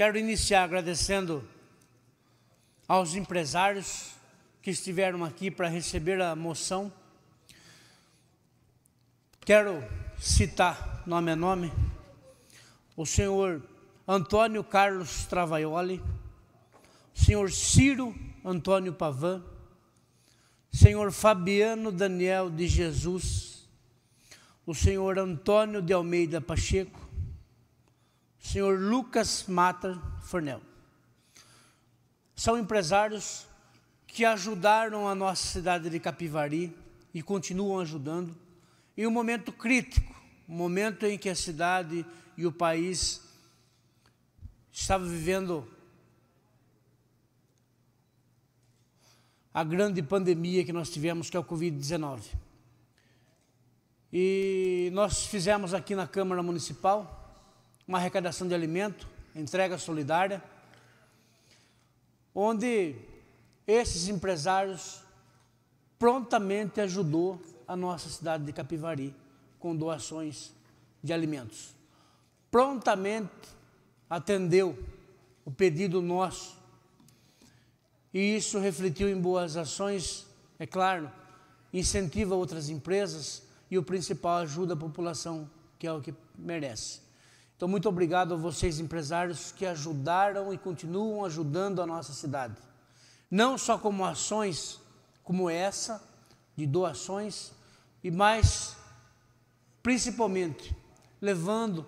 Quero iniciar agradecendo aos empresários que estiveram aqui para receber a moção. Quero citar nome a nome o senhor Antônio Carlos Travaioli, o senhor Ciro Antônio Pavan, o senhor Fabiano Daniel de Jesus, o senhor Antônio de Almeida Pacheco, senhor Lucas Mata Fornel. São empresários que ajudaram a nossa cidade de Capivari e continuam ajudando em um momento crítico, um momento em que a cidade e o país estavam vivendo a grande pandemia que nós tivemos, que é o Covid-19. E nós fizemos aqui na Câmara Municipal uma arrecadação de alimento, entrega solidária, onde esses empresários prontamente ajudou a nossa cidade de Capivari com doações de alimentos. Prontamente atendeu o pedido nosso. E isso refletiu em boas ações, é claro, incentiva outras empresas e o principal ajuda a população, que é o que merece. Então, muito obrigado a vocês, empresários, que ajudaram e continuam ajudando a nossa cidade. Não só como ações como essa, de doações, e mais, principalmente, levando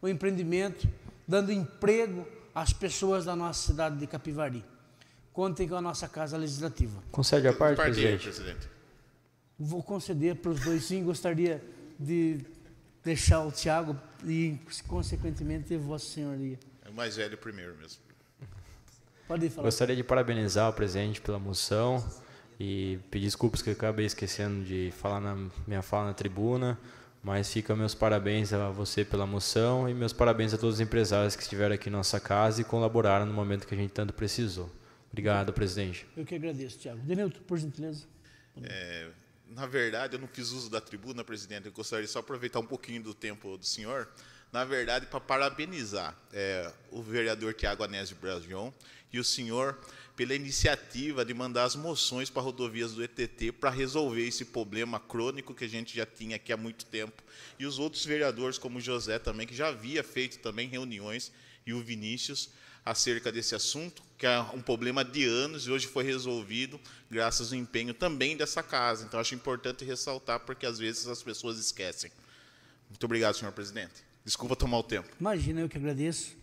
o empreendimento, dando emprego às pessoas da nossa cidade de Capivari. Contem com a nossa Casa Legislativa. Concede a parte, presidente? presidente. Vou conceder para os dois, sim. Gostaria de deixar o Tiago e, consequentemente, teve Vossa Senhoria. É o mais velho primeiro mesmo. Pode falar. Gostaria de parabenizar o presidente pela moção e pedir desculpas que eu acabei esquecendo de falar na minha fala na tribuna, mas fica meus parabéns a você pela moção e meus parabéns a todos os empresários que estiveram aqui em nossa casa e colaboraram no momento que a gente tanto precisou. Obrigado, presidente. Eu que agradeço, Tiago. Denilton, por gentileza. É, na verdade, eu não fiz uso da tribuna, presidente. Eu gostaria só de aproveitar um pouquinho do tempo do senhor na verdade, para parabenizar é, o vereador Tiago de Brasion e o senhor pela iniciativa de mandar as moções para rodovias do ETT para resolver esse problema crônico que a gente já tinha aqui há muito tempo. E os outros vereadores, como o José também, que já havia feito também reuniões, e o Vinícius, acerca desse assunto, que é um problema de anos e hoje foi resolvido graças ao empenho também dessa casa. Então, acho importante ressaltar, porque às vezes as pessoas esquecem. Muito obrigado, senhor presidente. Desculpa tomar o tempo. Imagina, eu que agradeço.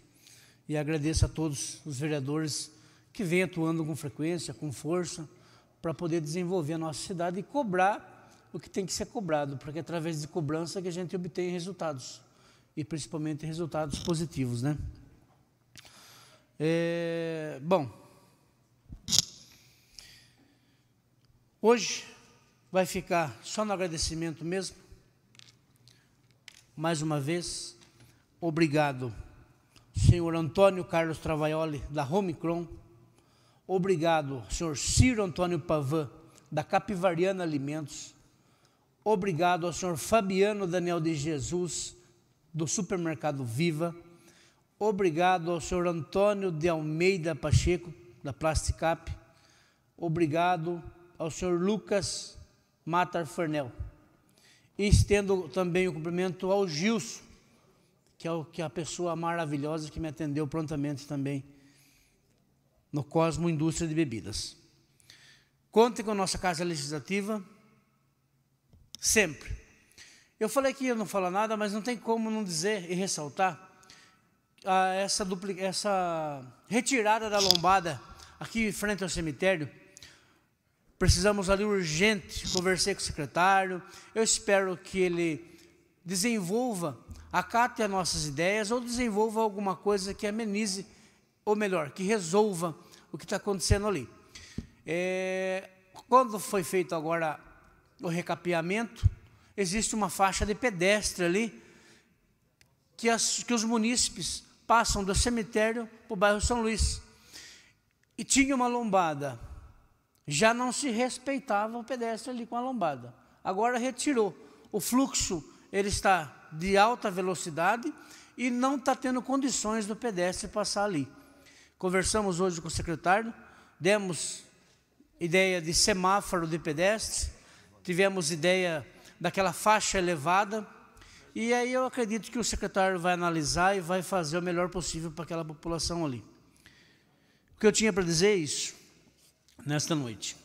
E agradeço a todos os vereadores que vêm atuando com frequência, com força, para poder desenvolver a nossa cidade e cobrar o que tem que ser cobrado, porque é através de cobrança que a gente obtém resultados, e principalmente resultados positivos. Né? É, bom, hoje vai ficar só no agradecimento mesmo mais uma vez, obrigado. Senhor Antônio Carlos Travaioli, da Homicron. Obrigado, senhor Ciro Antônio Pavan, da Capivariana Alimentos. Obrigado ao senhor Fabiano Daniel de Jesus, do Supermercado Viva. Obrigado ao senhor Antônio de Almeida Pacheco, da Plasticap. Obrigado ao senhor Lucas Matar Fernel, e estendo também o cumprimento ao Gilson, que é o que é a pessoa maravilhosa que me atendeu prontamente também no Cosmo Indústria de Bebidas. Contem com a nossa Casa Legislativa sempre. Eu falei que eu não falar nada, mas não tem como não dizer e ressaltar ah, essa, essa retirada da lombada aqui em frente ao cemitério, Precisamos ali urgente. Conversei com o secretário. Eu espero que ele desenvolva, acate as nossas ideias ou desenvolva alguma coisa que amenize, ou melhor, que resolva o que está acontecendo ali. É, quando foi feito agora o recapeamento, existe uma faixa de pedestre ali que, as, que os munícipes passam do cemitério para o bairro São Luís. E tinha uma lombada já não se respeitava o pedestre ali com a lombada. Agora retirou. O fluxo ele está de alta velocidade e não está tendo condições do pedestre passar ali. Conversamos hoje com o secretário, demos ideia de semáforo de pedestre, tivemos ideia daquela faixa elevada, e aí eu acredito que o secretário vai analisar e vai fazer o melhor possível para aquela população ali. O que eu tinha para dizer é isso nesta noite.